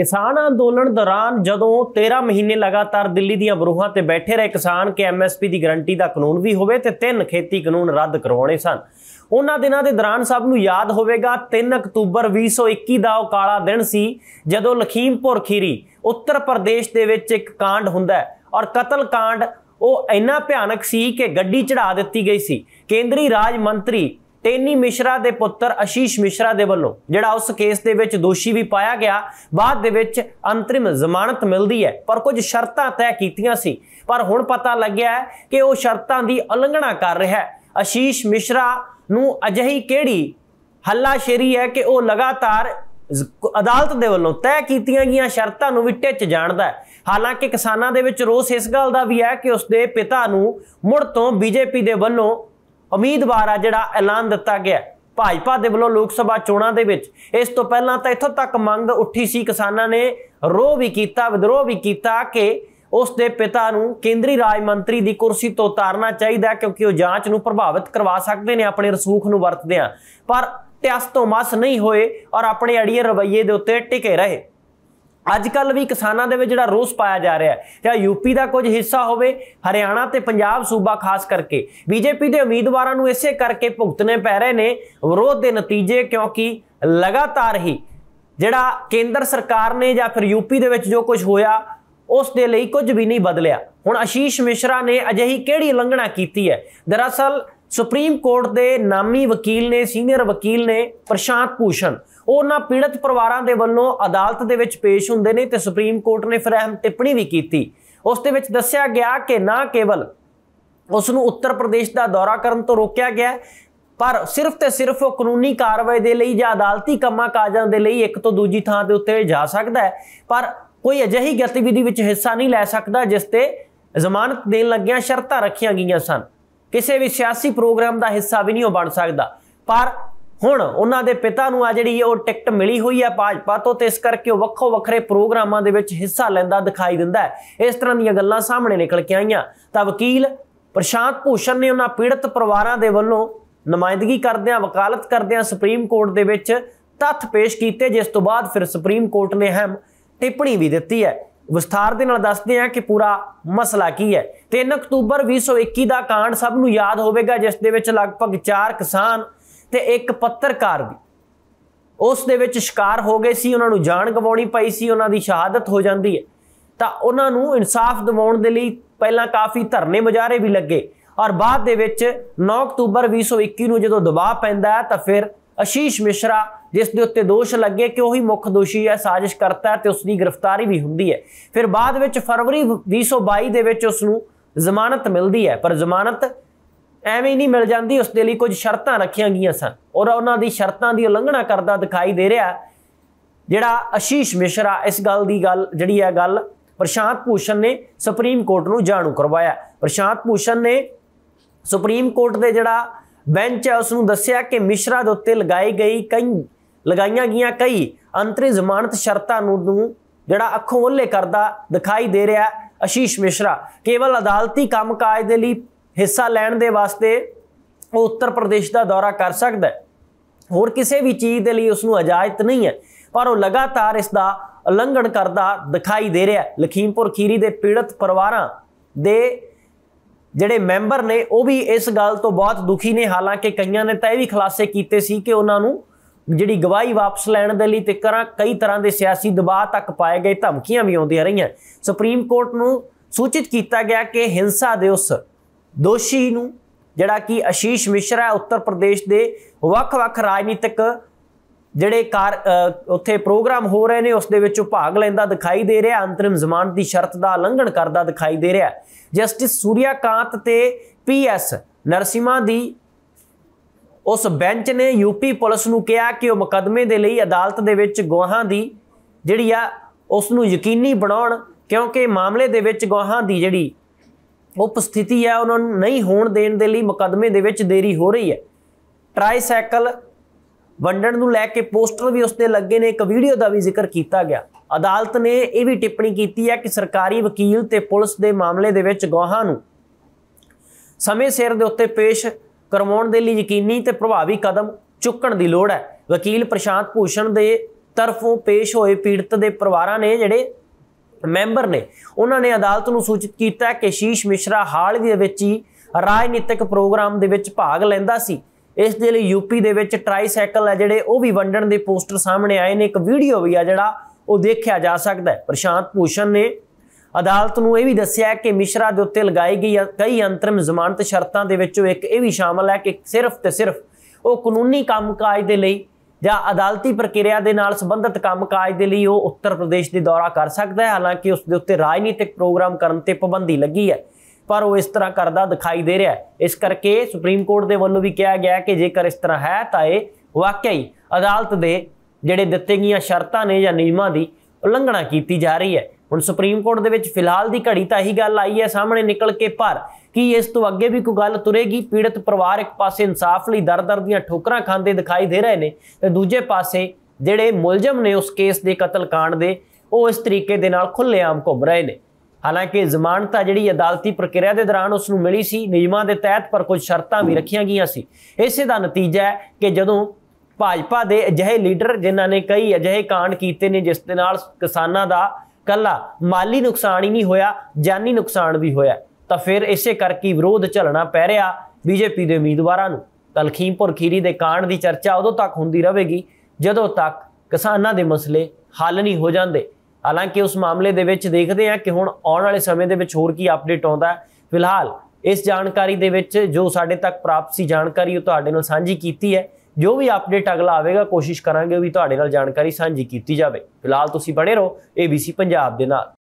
ਕਿਸਾਨ ਅੰਦੋਲਨ ਦੌਰਾਨ ਜਦੋਂ 13 ਮਹੀਨੇ ਲਗਾਤਾਰ ਦਿੱਲੀ ਦੀਆਂ ਬਰੂਹਾਂ ਤੇ ਬੈਠੇ ਰਹੇ ਕਿਸਾਨ ਕਿ ਐਮਐਸਪੀ ਦੀ ਗਾਰੰਟੀ ਦਾ ਕਾਨੂੰਨ ਵੀ ਹੋਵੇ ਤੇ ਤਿੰਨ ਖੇਤੀ ਕਾਨੂੰਨ ਰੱਦ ਕਰਵਾਉਣੇ ਸਨ ਉਹਨਾਂ ਦਿਨਾਂ ਦੇ ਦੌਰਾਨ ਸਭ ਨੂੰ ਯਾਦ ਹੋਵੇਗਾ 3 ਅਕਤੂਬਰ 2021 ਦਾ ਉਹ ਕਾਲਾ ਦਿਨ ਸੀ ਜਦੋਂ ਲਖੀਮਪੁਰ ਖੀਰੀ ਉੱਤਰ ਪ੍ਰਦੇਸ਼ ਦੇ ਵਿੱਚ ਇੱਕ ਕਾਂਡ ਹੁੰਦਾ ਹੈ ਔਰ ਕਤਲ ਕਾਂਡ ਉਹ ਇੰਨਾ ਭਿਆਨਕ ਸੀ ਕਿ ਗੱਡੀ ਚੜਾ ਦਿੱਤੀ ਗਈ ਸੀ ਕੇਂਦਰੀ ਰਾਜ ਮੰਤਰੀ ਟੇਨੀ ਮਿਸ਼ਰਾ ਦੇ ਪੁੱਤਰ ਆਸ਼ੀਸ਼ ਮਿਸ਼ਰਾ ਦੇ ਵੱਲੋਂ ਜਿਹੜਾ ਉਸ ਕੇਸ ਦੇ ਵਿੱਚ ਦੋਸ਼ੀ ਵੀ ਪਾਇਆ ਗਿਆ ਬਾਅਦ ਦੇ ਵਿੱਚ ਅੰਤਰਿਮ ਜ਼ਮਾਨਤ ਮਿਲਦੀ ਹੈ ਪਰ ਕੁਝ ਸ਼ਰਤਾਂ ਤੈਅ ਕੀਤੀਆਂ ਸੀ ਪਰ ਹੁਣ ਪਤਾ ਲੱਗਿਆ ਹੈ ਕਿ ਉਹ ਸ਼ਰਤਾਂ ਦੀ ਉਲੰਘਣਾ ਕਰ ਰਿਹਾ ਹੈ ਆਸ਼ੀਸ਼ ਮਿਸ਼ਰਾ ਨੂੰ ਅਜਿਹੀ ਕਿਹੜੀ ਹੱਲਾਸ਼ੇਰੀ ਹੈ ਕਿ ਉਹ ਲਗਾਤਾਰ ਅਦਾਲਤ ਦੇ ਵੱਲੋਂ ਤੈਅ ਕੀਤੀਆਂ ਗਈਆਂ ਸ਼ਰਤਾਂ ਨੂੰ ਵੀ ਟਿੱਚ ਜਾਣਦਾ ਹੈ ਹਾਲਾਂਕਿ ਕਿਸਾਨਾਂ ਦੇ ਵਿੱਚ ਰੋਸ ਇਸ ਗੱਲ ਦਾ ਵੀ ਹੈ ਕਿ ਉਸ ਦੇ ਪਿਤਾ ਨੂੰ ਮੁੜ ਤੋਂ ਬੀਜੇਪੀ ਦੇ ਵੱਲੋਂ ਉਮੀਦਵਾਰ ਆ ਜਿਹੜਾ ਐਲਾਨ ਦਿੱਤਾ ਗਿਆ ਭਾਜਪਾ ਦੇ ਵੱਲੋਂ ਲੋਕ ਸਭਾ ਚੋਣਾਂ ਦੇ ਵਿੱਚ ਇਸ ਤੋਂ ਪਹਿਲਾਂ ਤਾਂ ਇੱਥੋਂ ਤੱਕ ਮੰਗ ਉੱਠੀ ਸੀ ਕਿਸਾਨਾਂ ਨੇ ਰੋਹ ਵੀ ਕੀਤਾ ਵਿਦਰੋਹ ਵੀ ਕੀਤਾ ਕਿ ਉਸ ਦੇ ਪਿਤਾ ਨੂੰ ਕੇਂਦਰੀ ਰਾਜ ਮੰਤਰੀ ਦੀ ਕੁਰਸੀ ਤੋਂ ਉਤਾਰਨਾ ਚਾਹੀਦਾ ਕਿਉਂਕਿ ਉਹ ਜਾਂਚ ਨੂੰ ਪ੍ਰਭਾਵਿਤ ਕਰਵਾ ਸਕਦੇ ਨੇ ਆਪਣੇ ਰਸੂਖ ਨੂੰ ਵਰਤਦੇ ਆ ਪਰ ਟਿਆਸ ਤੋਂ ਮਸ ਨਹੀਂ ਹੋਏ ਔਰ ਆਪਣੇ ਅੜੀਏ ਰਵਈਏ ਦੇ ਉੱਤੇ ਟਿਕੇ ਰਹੇ ਅੱਜ ਕੱਲ ਵੀ ਕਿਸਾਨਾਂ ਦੇ ਵਿੱਚ ਜਿਹੜਾ ਰੋਸ ਪਾਇਆ ਜਾ ਰਿਹਾ ਹੈ ਆ ਯੂਪੀ ਦਾ ਕੁਝ ਹਿੱਸਾ ਹੋਵੇ ਹਰਿਆਣਾ ਤੇ ਪੰਜਾਬ ਸੂਬਾ ਖਾਸ ਕਰਕੇ ਬੀਜੇਪੀ ਦੇ ਉਮੀਦਵਾਰਾਂ ਨੂੰ ਇਸੇ ਕਰਕੇ ਭੁਗਤਨੇ ਪੈ ਰਹੇ ਨੇ ਵਿਰੋਧ ਦੇ ਨਤੀਜੇ ਕਿਉਂਕਿ ਲਗਾਤਾਰ ਹੀ ਜਿਹੜਾ ਕੇਂਦਰ ਸਰਕਾਰ ਨੇ ਜਾਂ ਫਿਰ ਯੂਪੀ ਦੇ ਵਿੱਚ ਜੋ ਕੁਝ ਹੋਇਆ ਉਸ ਦੇ ਲਈ ਕੁਝ ਵੀ ਨਹੀਂ ਬਦਲਿਆ ਹੁਣ ਆਸ਼ੀਸ਼ ਮਿਸ਼ਰਾ ਨੇ ਅਜਿਹੀ ਕਿਹੜੀ ਉਲੰਘਣਾ ਕੀਤੀ ਹੈ ਦਰਅਸਲ ਸੁਪਰੀਮ ਕੋਰਟ ਦੇ ਨਾਮੀ ਵਕੀਲ ਨੇ ਸੀਨੀਅਰ ਵਕੀਲ ਨੇ ਪ੍ਰਸ਼ਾਂਤ ਭੂਸ਼ਣ ਉਹਨਾਂ ਪੀੜਤ ਪਰਿਵਾਰਾਂ ਦੇ ਵੱਲੋਂ ਅਦਾਲਤ ਦੇ ਵਿੱਚ ਪੇਸ਼ ਹੁੰਦੇ ਨੇ ਤੇ ਸੁਪਰੀਮ ਕੋਰਟ ਨੇ ਫਿਰ ਅਹਿਮ ਟਿੱਪਣੀ ਵੀ ਕੀਤੀ ਉਸ ਦੇ ਵਿੱਚ ਦੱਸਿਆ ਗਿਆ ਕਿ ਨਾ ਕੇਵਲ ਉਸ ਨੂੰ ਉੱਤਰ ਪ੍ਰਦੇਸ਼ ਦਾ ਦੌਰਾ ਕਰਨ ਤੋਂ ਰੋਕਿਆ ਗਿਆ ਪਰ ਸਿਰਫ ਤੇ ਸਿਰਫ ਉਹ ਕਾਨੂੰਨੀ ਕਾਰਵਾਈ ਦੇ ਲਈ ਜਾਂ ਅਦਾਲਤੀ ਕੰਮਾਂ ਕਾਜਾਂ ਦੇ ਲਈ ਇੱਕ ਤੋਂ ਦੂਜੀ ਥਾਂ ਦੇ ਉੱਤੇ ਜਾ ਸਕਦਾ ਹੈ ਪਰ ਕੋਈ ਅਜਿਹੀ ਗਤੀਵਿਧੀ ਵਿੱਚ ਹਿੱਸਾ ਨਹੀਂ ਲੈ ਸਕਦਾ ਜਿਸ ਤੇ ਜ਼ਮਾਨਤ ਦੇਣ ਲੱਗਿਆਂ ਸ਼ਰਤਾਂ ਰੱਖੀਆਂ ਗਈਆਂ ਸਨ ਕਿਸੇ ਵੀ ਸਿਆਸੀ ਪ੍ਰੋਗਰਾਮ ਦਾ ਹਿੱਸਾ ਵੀ ਨਹੀਂ ਉਹ ਬਣ ਸਕਦਾ ਪਰ ਹੁਣ ਉਹਨਾਂ ਦੇ ਪਿਤਾ ਨੂੰ ਆ ਜਿਹੜੀ ਉਹ ਟਿਕਟ ਮਿਲੀ ਹੋਈ ਹੈ ਭਾਜਪਾ ਤੋਂ ਤੇ ਇਸ ਕਰਕੇ ਉਹ ਵੱਖੋ ਵੱਖਰੇ ਪ੍ਰੋਗਰਾਮਾਂ ਦੇ ਵਿੱਚ ਹਿੱਸਾ ਲੈਂਦਾ ਦਿਖਾਈ ਦਿੰਦਾ ਹੈ ਇਸ ਤਰ੍ਹਾਂ ਦੀਆਂ ਗੱਲਾਂ ਸਾਹਮਣੇ ਨਿਕਲ ਕੇ ਆਈਆਂ ਤਾਂ ਵਕੀਲ ਪ੍ਰਸ਼ਾਂਤ ਭੂਸ਼ਣ ਨੇ ਉਹਨਾਂ ਪੀੜਤ ਪਰਿਵਾਰਾਂ ਦੇ ਵੱਲੋਂ ਨੁਮਾਇੰਦਗੀ ਕਰਦਿਆਂ ਵਕਾਲਤ ਕਰਦਿਆਂ ਸੁਪਰੀਮ ਕੋਰਟ ਦੇ ਵਿੱਚ ਤੱਥ ਪੇਸ਼ ਕੀਤੇ ਜਿਸ ਤੋਂ ਬਾਅਦ ਫਿਰ ਸੁਪਰੀਮ ਕੋਰਟ ਨੇ ਹਮ ਟਿੱਪਣੀ ਵੀ ਦਿੱਤੀ ਹੈ ਵਿਸਥਾਰ ਦੇ ਨਾਲ ਦੱਸਦੇ ਹਾਂ ਕਿ ਪੂਰਾ ਮਸਲਾ ਕੀ ਹੈ 3 ਅਕਤੂਬਰ 2021 ਦਾ ਕਾਂਡ ਸਭ ਨੂੰ ਯਾਦ ਹੋਵੇਗਾ ਜਿਸ ਦੇ ਵਿੱਚ ਲਗਭਗ 4 ਕਿਸਾਨ ਤੇ ਇੱਕ ਪੱਤਰਕਾਰ ਵੀ ਉਸ ਦੇ ਵਿੱਚ ਸ਼ਿਕਾਰ ਹੋ ਗਏ ਸੀ ਉਹਨਾਂ ਨੂੰ ਜਾਨ ਗਵਾਉਣੀ ਪਈ ਸੀ ਉਹਨਾਂ ਦੀ ਸ਼ਹਾਦਤ ਹੋ ਜਾਂਦੀ ਹੈ ਤਾਂ ਉਹਨਾਂ ਨੂੰ ਇਨਸਾਫ ਦਿਵਾਉਣ ਦੇ ਲਈ ਪਹਿਲਾਂ ਕਾਫੀ ਧਰਨੇ ਮੁਜਾਰੇ ਵੀ ਲੱਗੇ ਔਰ ਬਾਅਦ ਦੇ ਵਿੱਚ 9 ਅਕਤੂਬਰ 2021 ਨੂੰ ਜਦੋਂ ਦਬਾਅ ਪੈਂਦਾ ਤਾਂ ਫਿਰ ਅਸ਼ੀਸ਼ ਮਿਸ਼ਰਾ ਜਿਸ ਦੇ ਉੱਤੇ ਦੋਸ਼ ਲੱਗੇ ਕਿ ਉਹੀ ਮੁੱਖ ਦੋਸ਼ੀ ਹੈ ਸਾਜ਼ਿਸ਼ ਕਰਤਾ ਤੇ ਉਸ ਦੀ ਗ੍ਰਿਫਤਾਰੀ ਵੀ ਹੁੰਦੀ ਹੈ ਫਿਰ ਬਾਅਦ ਵਿੱਚ ਫਰਵਰੀ 2022 ਦੇ ਵਿੱਚ ਉਸ ਨੂੰ ਜ਼ਮਾਨਤ ਮਿਲਦੀ ਹੈ ਪਰ ਜ਼ਮਾਨਤ ਐਵੇਂ ਨਹੀਂ ਮਿਲ ਜਾਂਦੀ ਉਸ ਦੇ ਲਈ ਕੁਝ ਸ਼ਰਤਾਂ ਰੱਖੀਆਂ ਗਈਆਂ ਸਨ ਔਰ ਉਹਨਾਂ ਦੀ ਸ਼ਰਤਾਂ ਦੀ ਉਲੰਘਣਾ ਕਰਦਾ ਦਿਖਾਈ ਦੇ ਰਿਹਾ ਜਿਹੜਾ ਅਸ਼ੀਸ਼ ਮਿਸ਼ਰਾ ਇਸ ਗੱਲ ਦੀ ਗੱਲ ਜਿਹੜੀ ਹੈ ਗੱਲ ਪ੍ਰਸ਼ਾਂਤ ਭੂਸ਼ਣ ਨੇ ਸੁਪਰੀਮ ਕੋਰਟ ਨੂੰ ਜਾਣੂ ਕਰਵਾਇਆ ਪ੍ਰਸ਼ਾਂਤ ਭੂਸ਼ਣ ਨੇ ਸੁਪਰੀਮ ਕੋਰਟ ਦੇ ਜਿਹੜਾ ਬੈਂਚ ਉਸ ਨੂੰ ਦੱਸਿਆ ਕਿ ਮਿਸ਼ਰਾ ਦੇ ਉੱਤੇ ਲਗਾਈ ਗਈ ਕਈ ਲਗਾਈਆਂ ਗਈਆਂ ਕਈ ਅੰਤਰੀ ਜ਼ਮਾਨਤ ਸ਼ਰਤਾਂ ਨੂੰ ਜਿਹੜਾ ਅੱਖੋਂ ਓਲੇ ਕਰਦਾ ਦਿਖਾਈ ਦੇ ਰਿਹਾ ਅਸ਼ੀਸ਼ ਮਿਸ਼ਰਾ ਕੇਵਲ ਅਦਾਲਤੀ ਕੰਮਕਾਜ ਦੇ ਲਈ ਹਿੱਸਾ ਲੈਣ ਦੇ ਵਾਸਤੇ ਉਹ ਉੱਤਰ ਪ੍ਰਦੇਸ਼ ਦਾ ਦੌਰਾ ਕਰ ਸਕਦਾ ਹੈ ਹੋਰ ਕਿਸੇ ਵੀ ਚੀਜ਼ ਦੇ ਲਈ ਉਸ ਨੂੰ ਇਜਾਜ਼ਤ ਨਹੀਂ ਹੈ ਪਰ ਉਹ ਲਗਾਤਾਰ ਇਸ ਦਾ ਉਲੰਘਣ ਕਰਦਾ ਦਿਖਾਈ ਦੇ ਰਿਹਾ ਲਖੀਮਪੁਰ ਖੀਰੀ ਦੇ ਪੀੜਤ ਪਰਿਵਾਰਾਂ ਦੇ ਜਿਹੜੇ ਮੈਂਬਰ ਨੇ ਉਹ ਵੀ ਇਸ ਗੱਲ ਤੋਂ ਬਹੁਤ ਦੁਖੀ ਨੇ ਹਾਲਾਂਕਿ ਕਈਆਂ ਨੇ ਤਾਂ ਇਹ ਵੀ ਖਲਾਸੇ ਕੀਤੇ ਸੀ ਕਿ ਉਹਨਾਂ ਨੂੰ ਜਿਹੜੀ ਗਵਾਹੀ ਵਾਪਸ ਲੈਣ ਦੇ ਲਈ ਤਿੱਕਰਾਂ ਕਈ ਤਰ੍ਹਾਂ ਦੇ ਸਿਆਸੀ ਦਬਾਅ ਤੱਕ ਪਾਏ ਗਏ ਧਮਕੀਆਂ ਵੀ ਆਉਂਦੀਆਂ ਰਹੀਆਂ ਸੁਪਰੀਮ ਕੋਰਟ ਨੂੰ ਸੂਚਿਤ ਕੀਤਾ ਗਿਆ ਕਿ ਹਿੰਸਾ ਦੇ ਉਸ ਦੋਸ਼ੀ ਨੂੰ ਜਿਹੜਾ ਕਿ ਆਸ਼ੀਸ਼ ਮਿਸ਼ਰਾ ਉੱਤਰ ਪ੍ਰਦੇਸ਼ ਦੇ ਵੱਖ-ਵੱਖ ਰਾਜਨੀਤਿਕ ਜਿਹੜੇ ਕਾਰ ਉੱਥੇ ਪ੍ਰੋਗਰਾਮ ਹੋ ਰਹੇ ਨੇ ਉਸ ਦੇ ਵਿੱਚ ਉਹ ਭਾਗ ਲੈਂਦਾ ਦਿਖਾਈ ਦੇ ਰਿਹਾ ਅੰਤਰਿਮ ਜ਼ਮਾਨਤ ਦੀ ਸ਼ਰਤ ਦਾ ਉਲੰਘਣ ਕਰਦਾ ਦਿਖਾਈ ਦੇ ਰਿਹਾ ਜਸਟਿਸ ਸੂਰਿਆਕਾਂਤ ਤੇ ਪੀਐਸ ਨਰਸਿਮਾ ਦੀ ਉਸ ਬੈਂਚ ਨੇ ਯੂਪੀ ਪੁਲਿਸ ਨੂੰ ਕਿਹਾ ਕਿ ਉਹ ਮੁਕਦਮੇ ਦੇ ਲਈ ਅਦਾਲਤ ਦੇ ਵਿੱਚ ਗਵਾਹਾਂ ਦੀ ਜਿਹੜੀ ਆ ਉਸ ਨੂੰ ਯਕੀਨੀ ਬਣਾਉਣ ਕਿਉਂਕਿ ਮਾਮਲੇ ਦੇ ਵਿੱਚ ਗਵਾਹਾਂ ਦੀ ਜਿਹੜੀ ਉਪਸਥਿਤੀ ਹੈ ਉਹਨਾਂ ਨੂੰ ਨਹੀਂ ਹੋਣ ਦੇਣ ਦੇ ਲਈ ਮੁਕਦਮੇ ਦੇ ਵਿੱਚ ਦੇਰੀ ਹੋ ਰਹੀ ਹੈ ਟ੍ਰਾਈਸਾਈਕਲ ਵੰਡਣ ਨੂੰ ਲੈ ਕੇ ਪੋਸਟਰ ਵੀ ਉਸ ਤੇ ਲੱਗੇ ਨੇ ਇੱਕ ਵੀਡੀਓ ਦਾ ਵੀ ਜ਼ਿਕਰ ਕੀਤਾ ਗਿਆ ਅਦਾਲਤ ਨੇ ਇਹ ਵੀ ਟਿੱਪਣੀ ਕੀਤੀ ਹੈ ਕਿ ਸਰਕਾਰੀ ਵਕੀਲ ਤੇ ਪੁਲਿਸ ਦੇ ਮਾਮਲੇ ਦੇ ਵਿੱਚ ਗਵਾਹਾਂ ਨੂੰ ਸਮੇਂ ਸਿਰ ਦੇ ਉੱਤੇ ਪੇਸ਼ ਕਰਵਾਉਣ ਦੇ ਲਈ ਯਕੀਨੀ ਤੇ ਪ੍ਰਭਾਵੀ ਕਦਮ ਚੁੱਕਣ ਦੀ ਲੋੜ ਹੈ ਵਕੀਲ ਪ੍ਰਸ਼ਾਂਤ ਭੂਸ਼ਣ ਦੇ ਤਰਫੋਂ ਪੇਸ਼ ਹੋਏ ਪੀੜਤ ਦੇ ਪਰਿਵਾਰਾਂ ਨੇ ਜਿਹੜੇ ਮੈਂਬਰ ਨੇ ਉਹਨਾਂ ਨੇ ਅਦਾਲਤ ਨੂੰ ਸੂਚਿਤ ਕੀਤਾ ਕਿ ਸ਼ੀਸ਼ ਮਿਸ਼ਰਾ ਹਾਲ ਦੇ ਵਿੱਚ ਹੀ ਰਾਜਨੀਤਿਕ ਪ੍ਰੋਗਰਾਮ ਦੇ ਵਿੱਚ ਭਾਗ ਲੈਂਦਾ ਸੀ ਇਸ ਦੇ ਲਈ ਯੂਪੀ ਦੇ ਵਿੱਚ ਟ੍ਰਾਈਸਾਈਕਲ ਹੈ ਜਿਹੜੇ ਉਹ ਵੀ ਵੰਡਣ ਦੇ ਪੋਸਟਰ ਸਾਹਮਣੇ ਆਏ ਨੇ ਇੱਕ ਵੀਡੀਓ ਵੀ ਆ ਜਿਹੜਾ ਉਹ ਦੇਖਿਆ ਜਾ ਸਕਦਾ ਹੈ ਪ੍ਰਸ਼ਾਂਤ ਭੂਸ਼ਣ ਨੇ ਅਦਾਲਤ ਨੂੰ ਇਹ ਵੀ ਦੱਸਿਆ ਕਿ ਮਿਸ਼ਰਾ ਦੇ ਉੱਤੇ ਲਗਾਈ ਗਈ ਕਈ ਅੰਤਰਮ ਜ਼ਮਾਨਤ ਸ਼ਰਤਾਂ ਦੇ ਵਿੱਚੋਂ ਇੱਕ ਇਹ ਵੀ ਸ਼ਾਮਲ ਹੈ ਕਿ ਸਿਰਫ ਤੇ ਸਿਰਫ ਉਹ ਕਾਨੂੰਨੀ ਕੰਮਕਾਜ ਦੇ ਲਈ ਜਾਂ ਅਦਾਲਤੀ ਪ੍ਰਕਿਰਿਆ ਦੇ ਨਾਲ ਸੰਬੰਧਿਤ ਕੰਮਕਾਜ ਦੇ ਲਈ ਉਹ ਉੱਤਰ ਪ੍ਰਦੇਸ਼ ਦੇ ਦੌਰਾ ਕਰ ਸਕਦਾ ਹੈ ਹਾਲਾਂਕਿ ਉਸ ਦੇ ਉੱਤੇ ਰਾਜਨੀਤਿਕ ਪ੍ਰੋਗਰਾਮ ਕਰਨ ਤੇ ਪਾਬੰਦੀ ਲੱਗੀ ਹੈ ਪਰ ਉਹ ਇਸ ਤਰ੍ਹਾਂ ਕਰਦਾ ਦਿਖਾਈ ਦੇ ਰਿਹਾ ਇਸ ਕਰਕੇ ਸੁਪਰੀਮ ਕੋਰਟ ਦੇ ਵੱਲੋਂ ਵੀ ਕਿਹਾ ਗਿਆ ਕਿ ਜੇਕਰ ਇਸ ਤਰ੍ਹਾਂ ਹੈ ਤਾਂ ਇਹ ਵਾਕਈ ਅਦਾਲਤ ਦੇ ਜਿਹੜੇ ਦਿੱਤੇ ਗਈਆਂ ਸ਼ਰਤਾਂ ਨੇ ਜਾਂ ਨਿਯਮਾਂ ਦੀ ਉਲੰਘਣਾ ਕੀਤੀ ਜਾ ਰਹੀ ਹੈ ਹੁਣ ਸੁਪਰੀਮ ਕੋਰਟ ਦੇ ਵਿੱਚ ਫਿਲਹਾਲ ਦੀ ਘੜੀ ਤਾਂ ਇਹੀ ਗੱਲ ਆਈ ਹੈ ਸਾਹਮਣੇ ਨਿਕਲ ਕੇ ਪਰ ਕੀ ਇਸ ਤੋਂ ਅੱਗੇ ਵੀ ਕੋਈ ਗੱਲ ਤੁਰੇਗੀ ਪੀੜਤ ਪਰਿਵਾਰ ਇੱਕ ਪਾਸੇ ਇਨਸਾਫ ਲਈ ਦਰ-ਦਰ ਦੀਆਂ ਠੋਕਰਾਂ ਖਾਂਦੇ ਦਿਖਾਈ ਦੇ ਰਹੇ ਨੇ ਤੇ ਦੂਜੇ ਪਾਸੇ ਜਿਹੜੇ ਮੁਲਜ਼ਮ ਨੇ ਉਸ ਕੇਸ ਦੇ ਕਤਲकांड ਦੇ ਉਹ ਇਸ ਤਰੀਕੇ ਦੇ ਨਾਲ ਖੁੱਲੇਆਮ ਘੁੰਮ ਰਹੇ ਨੇ ਹਾਲਾਂਕਿ ਜ਼ਮਾਨਤ ਆ ਜਿਹੜੀ ਅਦਾਲਤੀ ਪ੍ਰਕਿਰਿਆ ਦੇ ਦੌਰਾਨ ਉਸ ਨੂੰ ਮਿਲੀ ਸੀ ਨਿਯਮਾਂ ਦੇ ਤਹਿਤ ਪਰ ਕੁਝ ਸ਼ਰਤਾਂ ਵੀ ਰੱਖੀਆਂ ਗਈਆਂ ਸੀ ਇਸੇ ਦਾ ਨਤੀਜਾ ਹੈ ਕਿ ਜਦੋਂ ਭਾਜਪਾ ਦੇ ਅਜਿਹੇ ਲੀਡਰ ਜਿਨ੍ਹਾਂ ਨੇ ਕਈ ਅਜਿਹੇ ਕਾਂਡ ਕੀਤੇ ਨੇ ਜਿਸ ਦੇ ਨਾਲ ਕਿਸਾਨਾਂ ਦਾ ਕੱਲਾ ਮਾਲੀ ਨੁਕਸਾਨ ਹੀ ਨਹੀਂ ਹੋਇਆ ਜਾਨੀ ਨੁਕਸਾਨ ਵੀ ਹੋਇਆ ਤਾਂ ਫਿਰ ਇਸੇ ਕਰਕੇ ਵਿਰੋਧ ਝਲਣਾ ਪੈ ਰਿਹਾ ਬੀਜੇਪੀ ਦੇ ਉਮੀਦਵਾਰਾਂ ਨੂੰ ਤਲਖੀਮਪੁਰ ਖੀਰੀ ਦੇ ਕਾਂਡ ਦੀ ਚਰਚਾ ਉਦੋਂ ਤੱਕ ਹੁੰਦੀ ਰਹੇਗੀ ਜਦੋਂ ਤੱਕ ਕਿਸਾਨਾਂ ਦੇ ਮਸਲੇ ਹੱਲ ਨਹੀਂ ਹੋ ਜਾਂਦੇ ਹਾਲਾਂਕਿ ਉਸ ਮਾਮਲੇ ਦੇ ਵਿੱਚ ਦੇਖਦੇ ਹਾਂ ਕਿ ਹੁਣ ਆਉਣ ਵਾਲੇ ਸਮੇਂ ਦੇ ਵਿੱਚ ਹੋਰ ਕੀ ਅਪਡੇਟ ਆਉਂਦਾ ਫਿਲਹਾਲ ਇਸ ਜਾਣਕਾਰੀ ਦੇ ਵਿੱਚ ਜੋ ਸਾਡੇ ਤੱਕ ਪ੍ਰਾਪਤ ਸੀ ਜਾਣਕਾਰੀ ਉਹ ਤੁਹਾਡੇ ਨਾਲ ਸਾਂਝੀ ਕੀਤੀ ਹੈ ਜੋ ਵੀ ਅਪਡੇਟ ਅਗਲਾ ਆਵੇਗਾ ਕੋਸ਼ਿਸ਼ ਕਰਾਂਗੇ ਵੀ ਤੁਹਾਡੇ ਨਾਲ ਜਾਣਕਾਰੀ ਸਾਂਝੀ ਕੀਤੀ ਜਾਵੇ ਫਿਲਹਾਲ ਤੁਸੀਂ ਬਣੇ ਰਹੋ ABC ਪੰਜਾਬ ਦੇ ਨਾਲ